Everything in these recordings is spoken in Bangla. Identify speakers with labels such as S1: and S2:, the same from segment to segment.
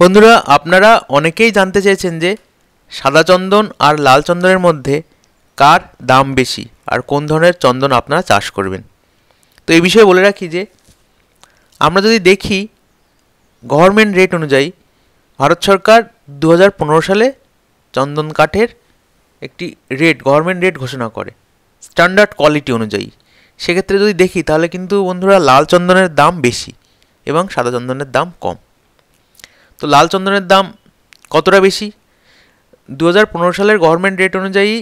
S1: বন্ধুরা আপনারা অনেকেই জানতে চেয়েছেন যে সাদা চন্দন আর লাল চন্দনের মধ্যে কার দাম বেশি আর কোন ধরনের চন্দন আপনারা চাষ করবেন তো এই বিষয়ে বলে রাখি যে আমরা যদি দেখি গভর্নমেন্ট রেট অনুযায়ী ভারত সরকার দু সালে চন্দন কাঠের একটি রেট গভর্নমেন্ট রেট ঘোষণা করে স্ট্যান্ডার্ড কোয়ালিটি অনুযায়ী সেক্ষেত্রে যদি দেখি তাহলে কিন্তু বন্ধুরা লাল চন্দনের দাম বেশি এবং সাদা চন্দনের দাম কম তো লাল চন্দনের দাম কতটা বেশি দু সালের গভর্নমেন্ট রেট অনুযায়ী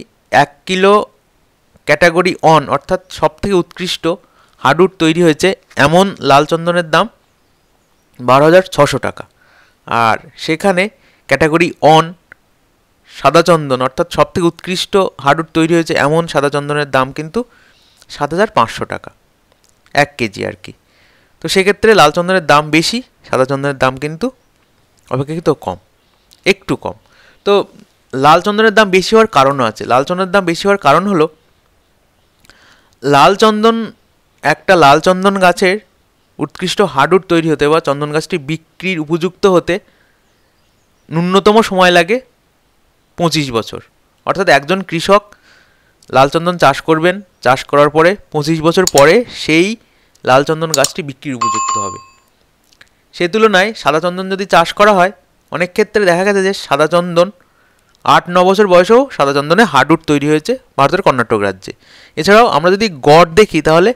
S1: এক কিলো ক্যাটাগরি অন অর্থাৎ সব থেকে উৎকৃষ্ট হাডুড তৈরি হয়েছে এমন লাল চন্দনের দাম বারো হাজার ছশো টাকা আর সেখানে ক্যাটাগরি অন সাদা চন্দন অর্থাৎ সব থেকে উৎকৃষ্ট হাডুড তৈরি হয়েছে এমন সাদা চন্দনের দাম কিন্তু সাত হাজার পাঁচশো টাকা এক কেজি আর কি তো সেক্ষেত্রে লাল চন্দনের দাম বেশি সাদা চন্দনের দাম কিন্তু অপেক্ষাকৃত কম একটু কম তো লাল চন্দনের দাম বেশি হওয়ার কারণও আছে লাল চন্দনের দাম বেশি হওয়ার কারণ হলো লাল চন্দন একটা লাল চন্দন গাছের উৎকৃষ্ট হার্ডউড তৈরি হতে বা চন্দন গাছটি বিক্রির উপযুক্ত হতে ন্যূনতম সময় লাগে পঁচিশ বছর অর্থাৎ একজন কৃষক লাল চন্দন চাষ করবেন চাষ করার পরে পঁচিশ বছর পরে সেই লাল চন্দন গাছটি বিক্রির উপযুক্ত হবে সে তুলনায় সাদা চন্দন যদি চাষ করা হয় অনেক ক্ষেত্রে দেখা গেছে যে সাদা চন্দন আট ন বছর বয়সেও সাদা চন্দনে হার্ডউড তৈরি হয়েছে ভারতের কর্ণাটক রাজ্যে এছাড়াও আমরা যদি গড় দেখি তাহলে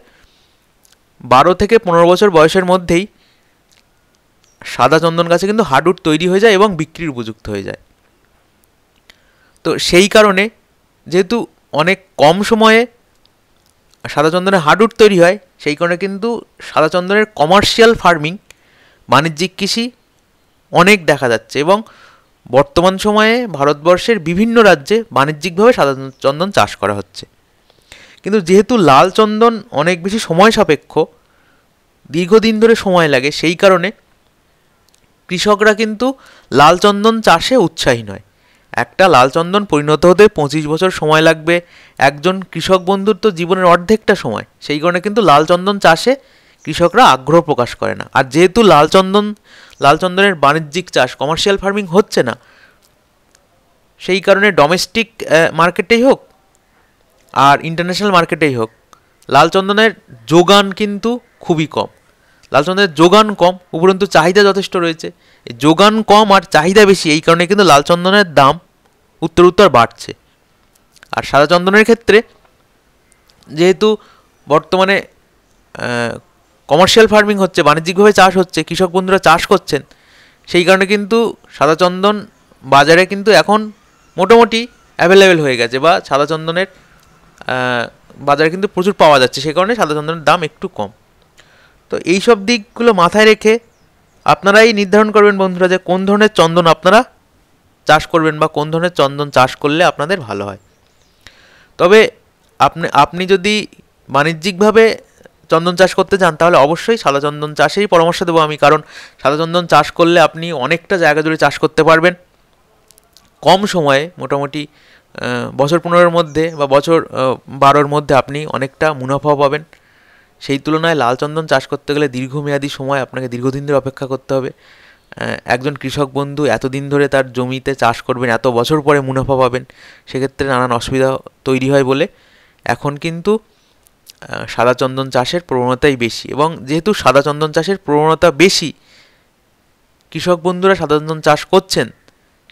S1: বারো থেকে পনেরো বছর বয়সের মধ্যেই সাদা চন্দন গাছে কিন্তু হার্ডউড তৈরি হয়ে যায় এবং বিক্রির উপযুক্ত হয়ে যায় তো সেই কারণে যেহেতু অনেক কম সময়ে সাদা চন্দনের হার্ডউড তৈরি হয় সেই কারণে কিন্তু সাদা চন্দনের কমার্শিয়াল ফার্মিং বাণিজ্যিক কৃষি অনেক দেখা যাচ্ছে এবং বর্তমান সময়ে ভারতবর্ষের বিভিন্ন রাজ্যে বাণিজ্যিকভাবে সাদা চন্দন চাষ করা হচ্ছে কিন্তু যেহেতু লাল চন্দন অনেক বেশি সময় সাপেক্ষ দীর্ঘদিন ধরে সময় লাগে সেই কারণে কৃষকরা কিন্তু লাল চন্দন চাষে উৎসাহী নয় একটা লাল চন্দন পরিণত হতে পঁচিশ বছর সময় লাগবে একজন কৃষক বন্ধুর তো জীবনের অর্ধেকটা সময় সেই কারণে কিন্তু লাল চন্দন চাষে কৃষকরা আগ্রহ প্রকাশ করে না আর যেহেতু লালচন্দন লালচন্দনের বাণিজ্যিক চাষ কমার্শিয়াল ফার্মিং হচ্ছে না সেই কারণে ডোমেস্টিক মার্কেটেই হোক আর ইন্টারন্যাশনাল মার্কেটেই হোক লালচন্দনের যোগান কিন্তু খুবই কম লালচন্দনের যোগান কম উপরন্তু চাহিদা যথেষ্ট রয়েছে যোগান কম আর চাহিদা বেশি এই কারণে কিন্তু লালচন্দনের দাম উত্তর উত্তর বাড়ছে আর সাদা চন্দনের ক্ষেত্রে যেহেতু বর্তমানে কমার্শিয়াল ফার্মিং হচ্ছে বাণিজ্যিকভাবে চাষ হচ্ছে কৃষক বন্ধুরা চাষ করছেন সেই কারণে কিন্তু সাদা চন্দন বাজারে কিন্তু এখন মোটামুটি অ্যাভেলেবেল হয়ে গেছে বা সাদা চন্দনের বাজারে কিন্তু প্রচুর পাওয়া যাচ্ছে সে কারণে সাদা চন্দনের দাম একটু কম তো এই সব দিকগুলো মাথায় রেখে আপনারাই নির্ধারণ করবেন বন্ধুরা যে কোন ধরনের চন্দন আপনারা চাষ করবেন বা কোন ধরনের চন্দন চাষ করলে আপনাদের ভালো হয় তবে আপনি আপনি যদি বাণিজ্যিকভাবে চন্দন চাষ করতে চান তাহলে অবশ্যই সাদা চন্দন চাষেই পরামর্শ দেবো আমি কারণ সাদা চন্দন চাষ করলে আপনি অনেকটা জায়গা জুড়ে চাষ করতে পারবেন কম সময়ে মোটামুটি বছর পনেরোর মধ্যে বা বছর বারোর মধ্যে আপনি অনেকটা মুনাফা পাবেন সেই তুলনায় লাল চন্দন চাষ করতে গেলে দীর্ঘমেয়াদী সময় আপনাকে দীর্ঘদিন ধরে অপেক্ষা করতে হবে একজন কৃষক বন্ধু এতদিন ধরে তার জমিতে চাষ করবেন এত বছর পরে মুনাফা পাবেন সেক্ষেত্রে নানান অসুবিধা তৈরি হয় বলে এখন কিন্তু সাদা চন্দন চাষের প্রবণতাই বেশি এবং যেহেতু সাদা চন্দন চাষের প্রবণতা বেশি কৃষক বন্ধুরা সাদা চন্দন চাষ করছেন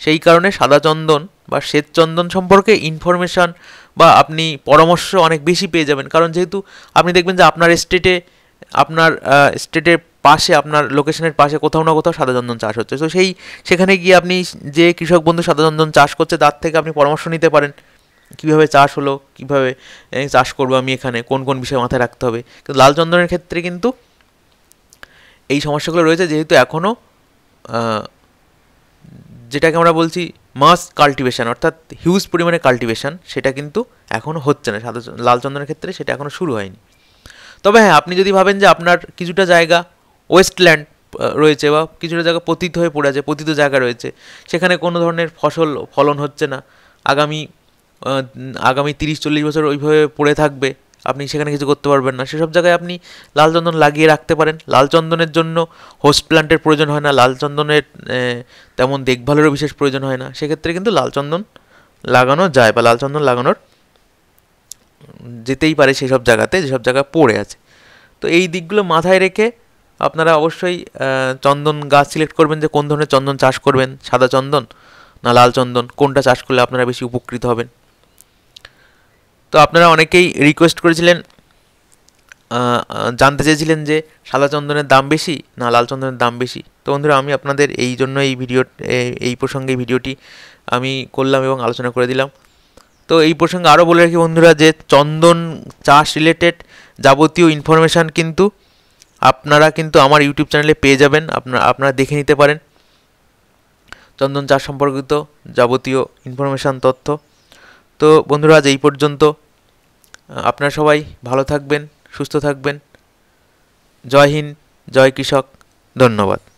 S1: সেই কারণে সাদা চন্দন বা শ্বেত চন্দন সম্পর্কে ইনফরমেশান বা আপনি পরামর্শ অনেক বেশি পেয়ে যাবেন কারণ যেহেতু আপনি দেখবেন যে আপনার স্টেটে আপনার স্টেটের পাশে আপনার লোকেশনের পাশে কোথাও না কোথাও সাদা চন্দন চাষ হচ্ছে তো সেই সেখানে গিয়ে আপনি যে কৃষক বন্ধু সাদা চন্দন চাষ করছে তার থেকে আপনি পরামর্শ নিতে পারেন কীভাবে চাষ হলো কীভাবে চাষ করবো আমি এখানে কোন কোন বিষয়ে মাথায় রাখতে হবে কিন্তু লাল চন্দনের ক্ষেত্রে কিন্তু এই সমস্যাগুলো রয়েছে যেহেতু এখনও যেটাকে আমরা বলছি মাস কাল্টিভেশন অর্থাৎ হিউজ পরিমাণে কাল্টিভেশন সেটা কিন্তু এখনও হচ্ছে না সাদা লাল চন্দনের ক্ষেত্রে সেটা এখনও শুরু হয়নি তবে হ্যাঁ আপনি যদি ভাবেন যে আপনার কিছুটা জায়গা ওয়েস্টল্যান্ড রয়েছে বা কিছুটা জায়গা পতিত হয়ে পড়ে আছে পতিত জায়গা রয়েছে সেখানে কোনো ধরনের ফসল ফলন হচ্ছে না আগামী আগামী তিরিশ চল্লিশ বছর ওইভাবে পড়ে থাকবে আপনি সেখানে কিছু করতে পারবেন না সেসব জায়গায় আপনি লাল চন্দন লাগিয়ে রাখতে পারেন লাল চন্দনের জন্য হোস্ট প্ল্যান্টের প্রয়োজন হয় না লাল চন্দনের তেমন দেখভালেরও বিশেষ প্রয়োজন হয় না সেক্ষেত্রে কিন্তু লাল চন্দন লাগানো যায় বা লাল চন্দন লাগানোর যেতেই পারে সেসব জায়গাতে যেসব জায়গা পড়ে আছে তো এই দিকগুলো মাথায় রেখে আপনারা অবশ্যই চন্দন গাছ সিলেক্ট করবেন যে কোন ধরনের চন্দন চাষ করবেন সাদা চন্দন না লাল চন্দন কোনটা চাষ করলে আপনারা বেশি উপকৃত হবেন তো আপনারা অনেকেই রিকোয়েস্ট করেছিলেন জানতে চেয়েছিলেন যে সাদা চন্দনের দাম বেশি না লাল চন্দনের দাম বেশি তো বন্ধুরা আমি আপনাদের এই জন্য এই ভিডিও এই প্রসঙ্গে ভিডিওটি আমি করলাম এবং আলোচনা করে দিলাম তো এই প্রসঙ্গে আরও বলে রাখি বন্ধুরা যে চন্দন চাষ রিলেটেড যাবতীয় ইনফরমেশান কিন্তু আপনারা কিন্তু আমার ইউটিউব চ্যানেলে পেয়ে যাবেন আপনারা আপনারা দেখে নিতে পারেন চন্দন চাষ সম্পর্কিত যাবতীয় ইনফরমেশান তথ্য তো বন্ধুরা আজ এই পর্যন্ত আপনার সবাই ভালো থাকবেন সুস্থ থাকবেন জয় হিন্দ জয় কৃষক ধন্যবাদ